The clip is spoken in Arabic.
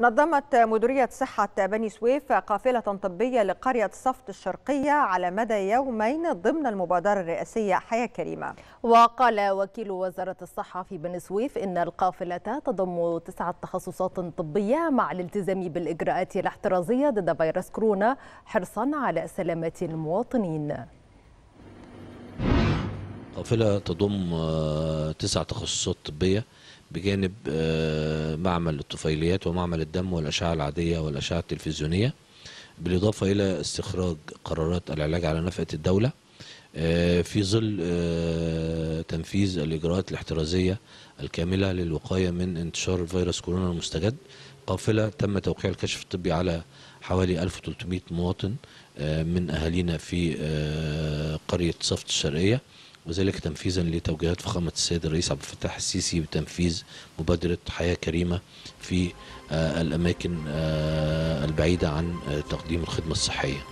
نظمت مديرية صحة بني سويف قافلة طبية لقرية صفت الشرقية على مدى يومين ضمن المبادرة الرئاسية حياة كريمة وقال وكيل وزارة الصحة في بني سويف إن القافلة تضم تسعة تخصصات طبية مع الالتزام بالإجراءات الاحترازية ضد فيروس كورونا حرصا على سلامة المواطنين القافلة تضم آه، تسع تخصصات طبية بجانب آه، معمل الطفيليات ومعمل الدم والأشعة العادية والأشعة التلفزيونية بالإضافة إلى استخراج قرارات العلاج على نفقة الدولة آه، في ظل تنفيذ الإجراءات الاحترازية الكاملة للوقاية من انتشار فيروس كورونا المستجد قافلة تم توقيع الكشف الطبي على حوالي 1300 مواطن من أهالينا في قرية صفت الشرقية وذلك تنفيذا لتوجيهات فخامة السيد الرئيس عبد الفتاح السيسي بتنفيذ مبادرة حياة كريمة في آه، الأماكن آه، البعيدة عن آه، تقديم الخدمة الصحية